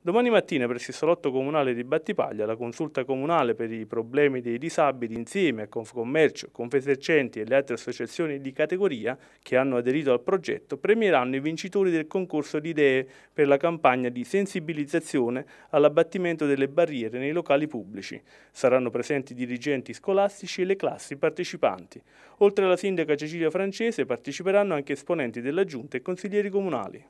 Domani mattina presso il salotto comunale di Battipaglia la consulta comunale per i problemi dei disabili insieme a Confcommercio, Confesercenti e le altre associazioni di categoria che hanno aderito al progetto premieranno i vincitori del concorso di idee per la campagna di sensibilizzazione all'abbattimento delle barriere nei locali pubblici. Saranno presenti i dirigenti scolastici e le classi partecipanti. Oltre alla sindaca Cecilia Francese parteciperanno anche esponenti della giunta e consiglieri comunali.